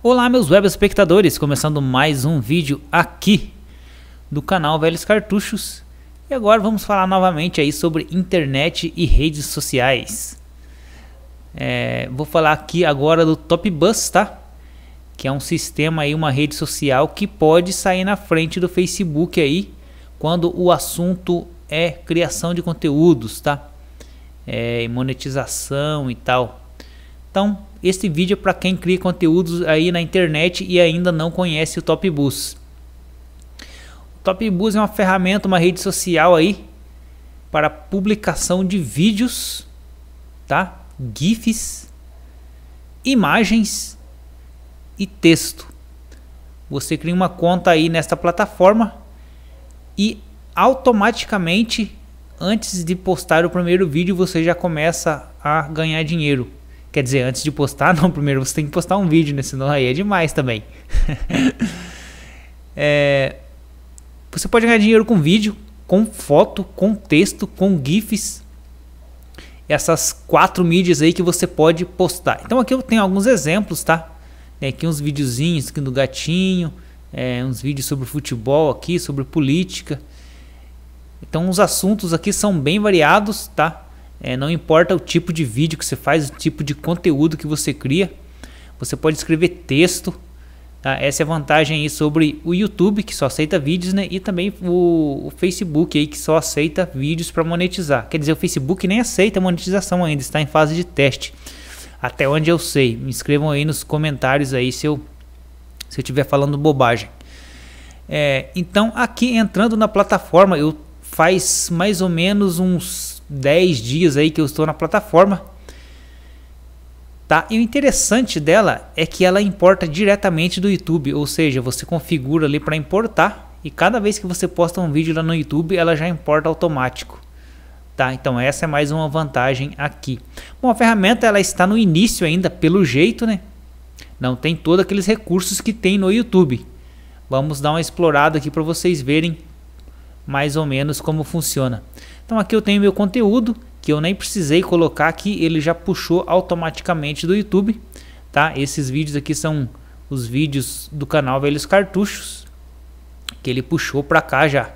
Olá meus web espectadores, começando mais um vídeo aqui do canal Velhos Cartuchos e agora vamos falar novamente aí sobre internet e redes sociais. É, vou falar aqui agora do Top Bus, tá? Que é um sistema aí, uma rede social que pode sair na frente do Facebook aí quando o assunto é criação de conteúdos, tá? É, monetização e tal. Então, este vídeo é para quem cria conteúdos aí na internet e ainda não conhece o Top Bus. O Top Bus é uma ferramenta, uma rede social aí para publicação de vídeos, tá? GIFs, imagens e texto. Você cria uma conta aí nesta plataforma e automaticamente antes de postar o primeiro vídeo você já começa a ganhar dinheiro Quer dizer, antes de postar, não, primeiro você tem que postar um vídeo, né? Senão aí é demais também. é, você pode ganhar dinheiro com vídeo, com foto, com texto, com GIFs. Essas quatro mídias aí que você pode postar. Então aqui eu tenho alguns exemplos, tá? Tem aqui uns videozinhos aqui do gatinho, é, uns vídeos sobre futebol aqui, sobre política. Então os assuntos aqui são bem variados, tá? É, não importa o tipo de vídeo que você faz, o tipo de conteúdo que você cria, você pode escrever texto. Tá? Essa é a vantagem aí sobre o YouTube, que só aceita vídeos, né? E também o, o Facebook aí, que só aceita vídeos para monetizar. Quer dizer, o Facebook nem aceita monetização ainda, está em fase de teste. Até onde eu sei. Me inscrevam aí nos comentários aí se eu se eu estiver falando bobagem. É, então, aqui entrando na plataforma, eu faz mais ou menos uns 10 dias aí que eu estou na plataforma. Tá? E o interessante dela é que ela importa diretamente do YouTube, ou seja, você configura ali para importar e cada vez que você posta um vídeo lá no YouTube, ela já importa automático. Tá? Então essa é mais uma vantagem aqui. Bom, a ferramenta ela está no início ainda, pelo jeito, né? Não tem todos aqueles recursos que tem no YouTube. Vamos dar uma explorada aqui para vocês verem mais ou menos como funciona. Então aqui eu tenho meu conteúdo que eu nem precisei colocar aqui, ele já puxou automaticamente do YouTube, tá? Esses vídeos aqui são os vídeos do canal Velhos Cartuchos, que ele puxou para cá já.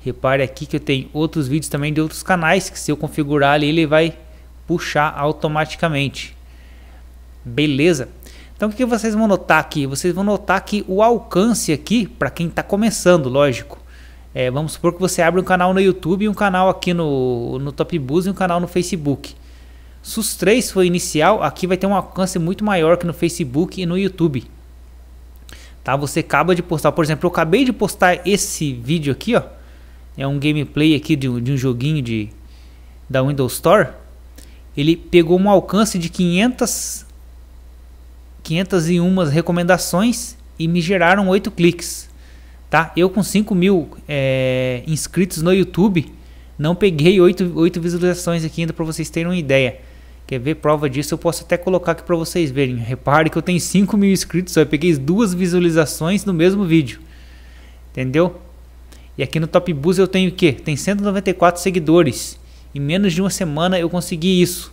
Repare aqui que eu tenho outros vídeos também de outros canais, que se eu configurar ali ele vai puxar automaticamente. Beleza? Então o que vocês vão notar aqui? Vocês vão notar que o alcance aqui, para quem está começando, lógico, é, vamos supor que você abre um canal no YouTube, um canal aqui no, no Top Bus e um canal no Facebook. Se os três for inicial, aqui vai ter um alcance muito maior que no Facebook e no YouTube. Tá? Você acaba de postar, por exemplo, eu acabei de postar esse vídeo aqui, ó. É um gameplay aqui de um, de um joguinho de, da Windows Store. Ele pegou um alcance de 500, 501 recomendações e me geraram 8 cliques tá? Eu com 5 mil é, inscritos no YouTube, não peguei 8, 8 visualizações aqui ainda para vocês terem uma ideia. Quer ver prova disso? Eu posso até colocar aqui para vocês verem. Repare que eu tenho 5 mil inscritos, eu peguei duas visualizações no mesmo vídeo. Entendeu? E aqui no Top Bus eu tenho o que? Tem 194 seguidores. Em menos de uma semana eu consegui isso.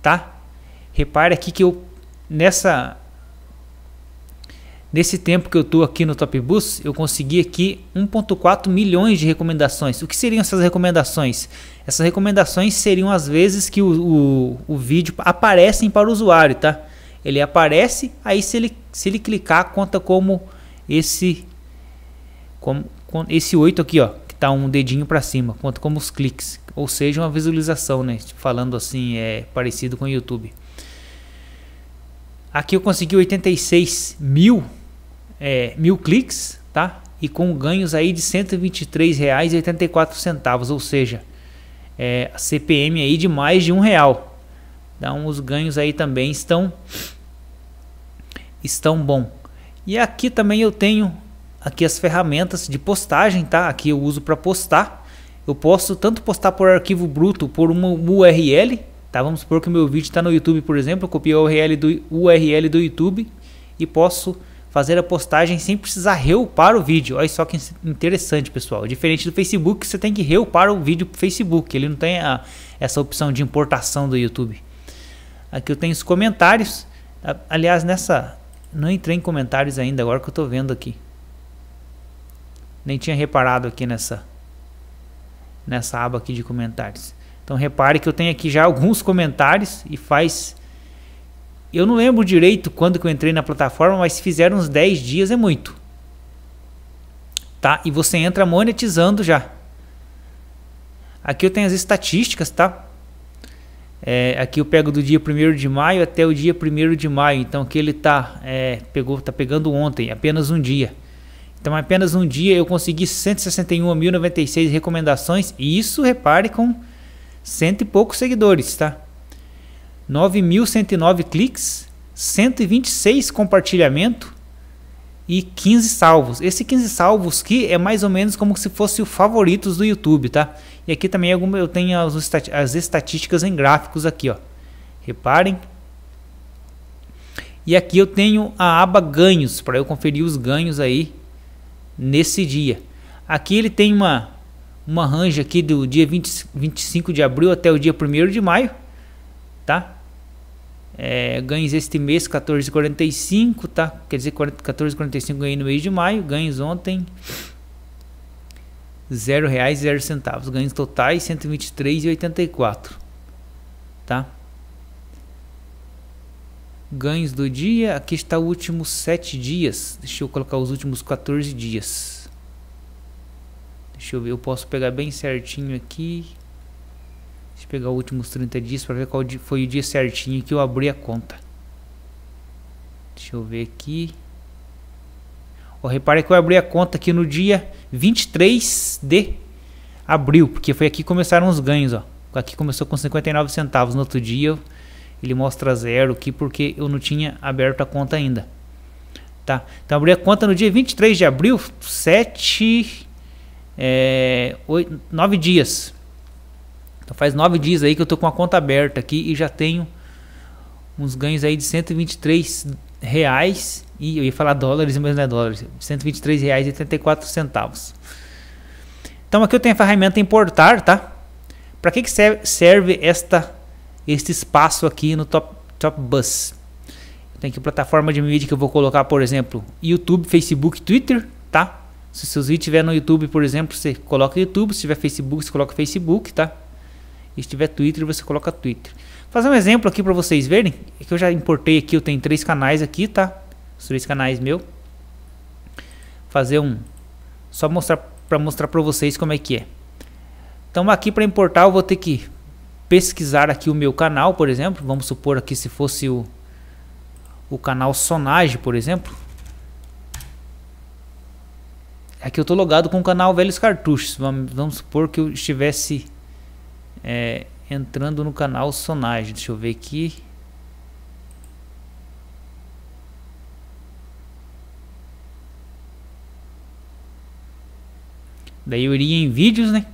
Tá? Repare aqui que eu nessa Nesse tempo que eu estou aqui no Top Bus, eu consegui aqui 1.4 milhões de recomendações. O que seriam essas recomendações? Essas recomendações seriam as vezes que o, o, o vídeo aparecem para o usuário, tá? Ele aparece, aí se ele, se ele clicar, conta como esse como, com esse 8 aqui, ó, que tá um dedinho para cima, conta como os cliques, ou seja, uma visualização, né? Falando assim, é parecido com o YouTube. Aqui eu consegui 86 mil é, mil cliques, tá? E com ganhos aí de R$ 123,84, ou seja, é, CPM aí de mais de um real. Então os ganhos aí também estão estão bom. E aqui também eu tenho aqui as ferramentas de postagem, tá? Aqui eu uso para postar. Eu posso tanto postar por arquivo bruto, por uma URL, tá? Vamos supor que o meu vídeo está no YouTube, por exemplo, eu copio a URL do, URL do YouTube e posso fazer a postagem sem precisar reupar o vídeo. Olha só que interessante, pessoal. Diferente do Facebook, você tem que reupar o vídeo para o Facebook. Ele não tem a, essa opção de importação do YouTube. Aqui eu tenho os comentários. Aliás, nessa não entrei em comentários ainda agora que eu estou vendo aqui. Nem tinha reparado aqui nessa nessa aba aqui de comentários. Então repare que eu tenho aqui já alguns comentários e faz eu não lembro direito quando que eu entrei na plataforma, mas se fizer uns 10 dias é muito. Tá? E você entra monetizando já. Aqui eu tenho as estatísticas, tá? É, aqui eu pego do dia 1 de maio até o dia 1 de maio. Então que ele tá, é, pegou, tá pegando ontem, apenas um dia. Então apenas um dia eu consegui 161.096 recomendações. E isso, repare, com cento e poucos seguidores, tá? 9.109 cliques, 126 compartilhamento e 15 salvos. Esse 15 salvos aqui é mais ou menos como se fosse o favoritos do YouTube, tá? E aqui também eu tenho as estatísticas em gráficos aqui, ó. Reparem. E aqui eu tenho a aba ganhos, para eu conferir os ganhos aí nesse dia. Aqui ele tem uma, uma range aqui do dia 20, 25 de abril até o dia 1 de maio, tá? É, ganhos este mês 14,45, tá? Quer dizer, 14,45 ganhei no mês de maio, ganhos ontem R$ centavos. ganhos totais R$ 123,84, tá? Ganhos do dia, aqui está o último 7 dias. Deixa eu colocar os últimos 14 dias. Deixa eu ver, eu posso pegar bem certinho aqui. Deixa eu pegar os últimos 30 dias para ver qual foi o dia certinho que eu abri a conta. Deixa eu ver aqui. Oh, repare que eu abri a conta aqui no dia 23 de abril, porque foi aqui que começaram os ganhos. Ó. Aqui começou com 59 centavos. No outro dia ele mostra zero aqui porque eu não tinha aberto a conta ainda. Tá? Então abri a conta no dia 23 de abril, 7, é, 8, 9 dias então faz nove dias aí que eu tô com a conta aberta aqui e já tenho uns ganhos aí de 123 reais e eu ia falar dólares, mas não é dólares, 123 reais e 84 centavos. Então aqui eu tenho a ferramenta importar, tá? Para que, que serve esta este espaço aqui no Top Top Bus? Tem que plataforma de mídia que eu vou colocar, por exemplo, YouTube, Facebook, Twitter, tá? Se seus vídeos estiver no YouTube, por exemplo, você coloca YouTube, se tiver Facebook, você coloca Facebook, tá? E se tiver Twitter, você coloca Twitter. Vou fazer um exemplo aqui para vocês verem. É que eu já importei aqui, eu tenho três canais aqui, tá? Os três canais meu. Vou fazer um só mostrar para mostrar para vocês como é que é. Então aqui para importar eu vou ter que pesquisar aqui o meu canal, por exemplo. Vamos supor aqui se fosse o o canal Sonage, por exemplo. Aqui eu estou logado com o canal Velhos Cartuchos. Vamos, vamos supor que eu estivesse é, entrando no canal Sonage. Deixa eu ver aqui. Daí eu iria em vídeos, né?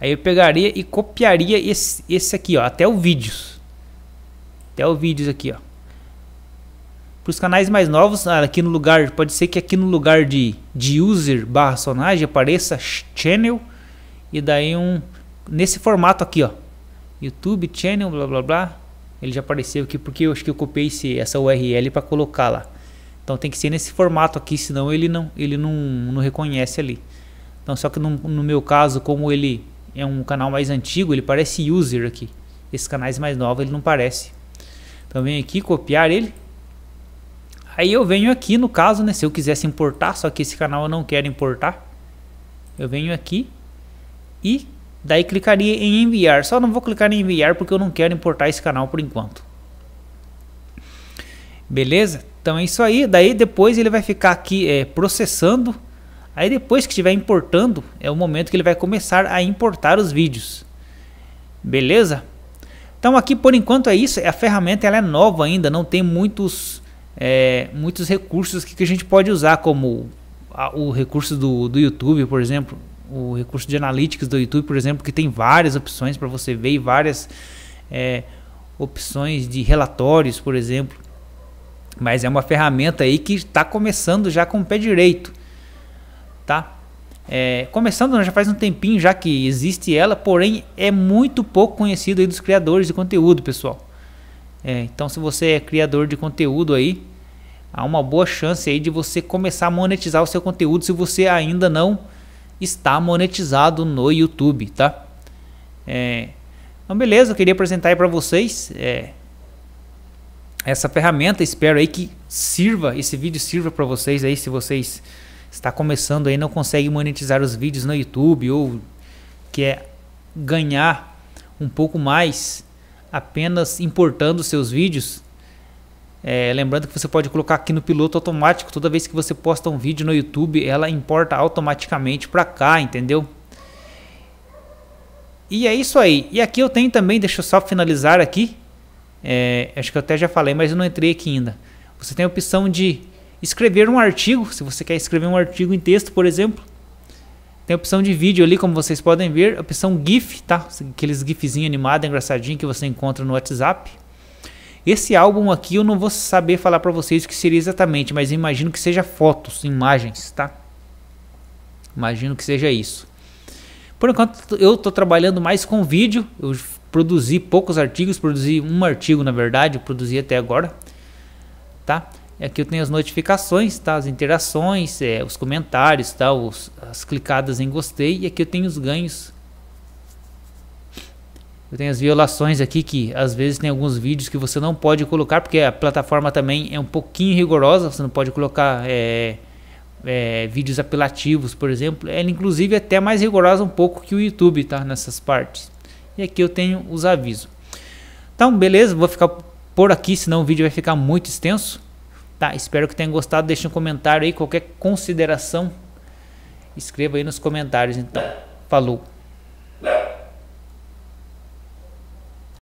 Aí eu pegaria e copiaria esse, esse aqui, ó, até o vídeos. Até o vídeos aqui, ó. Para os canais mais novos, ah, aqui no lugar, pode ser que aqui no lugar de, de user barra sonagem apareça channel e daí um nesse formato aqui, ó. YouTube channel, blá blá blá. Ele já apareceu aqui porque eu acho que eu copiei esse, essa URL para colocar lá. Então tem que ser nesse formato aqui, senão ele não ele não, não reconhece ali. Então só que no, no meu caso, como ele é um canal mais antigo, ele parece user aqui. Esses canais mais novos ele não parece. Então vem aqui copiar ele Aí eu venho aqui no caso, né, se eu quisesse importar, só que esse canal eu não quero importar. Eu venho aqui e daí clicaria em enviar. Só não vou clicar em enviar porque eu não quero importar esse canal por enquanto. Beleza? Então é isso aí. Daí depois ele vai ficar aqui é, processando. Aí depois que estiver importando, é o momento que ele vai começar a importar os vídeos. Beleza? Então aqui por enquanto é isso. A ferramenta ela é nova ainda, não tem muitos é, muitos recursos que, que, a gente pode usar, como a, o recurso do, do YouTube, por exemplo, o recurso de analytics do YouTube, por exemplo, que tem várias opções para você ver e várias é, opções de relatórios, por exemplo. Mas é uma ferramenta aí que está começando já com o pé direito, tá? É, começando né, já faz um tempinho já que existe ela, porém é muito pouco conhecida dos criadores de conteúdo, pessoal. É, então, se você é criador de conteúdo aí, há uma boa chance aí de você começar a monetizar o seu conteúdo se você ainda não está monetizado no YouTube, tá? É, então, beleza, eu queria apresentar aí para vocês é, essa ferramenta. Espero aí que sirva, esse vídeo sirva para vocês aí, se vocês está começando aí não consegue monetizar os vídeos no YouTube ou quer ganhar um pouco mais apenas importando seus vídeos. É, lembrando que você pode colocar aqui no piloto automático, toda vez que você posta um vídeo no YouTube, ela importa automaticamente para cá, entendeu? E é isso aí. E aqui eu tenho também, deixa eu só finalizar aqui. É, acho que eu até já falei, mas eu não entrei aqui ainda. Você tem a opção de escrever um artigo, se você quer escrever um artigo em texto, por exemplo. Tem a opção de vídeo ali, como vocês podem ver, a opção GIF, tá? Aqueles GIFzinho animado, engraçadinho que você encontra no WhatsApp. Esse álbum aqui eu não vou saber falar para vocês o que seria exatamente, mas imagino que seja fotos, imagens, tá? Imagino que seja isso. Por enquanto eu estou trabalhando mais com vídeo, eu produzi poucos artigos, produzi um artigo na verdade, produzi até agora, tá? Aqui é eu tenho as notificações, tá? as interações, é, os comentários, tá? os, as clicadas em gostei. E aqui eu tenho os ganhos. Eu tenho as violações aqui que às vezes tem alguns vídeos que você não pode colocar. Porque a plataforma também é um pouquinho rigorosa. Você não pode colocar é, é, vídeos apelativos, por exemplo. Ela inclusive é até mais rigorosa um pouco que o YouTube tá? nessas partes. E aqui eu tenho os avisos. Então beleza, vou ficar por aqui, senão o vídeo vai ficar muito extenso. Tá, espero que tenham gostado. Deixe um comentário aí, qualquer consideração, escreva aí nos comentários. Então, falou.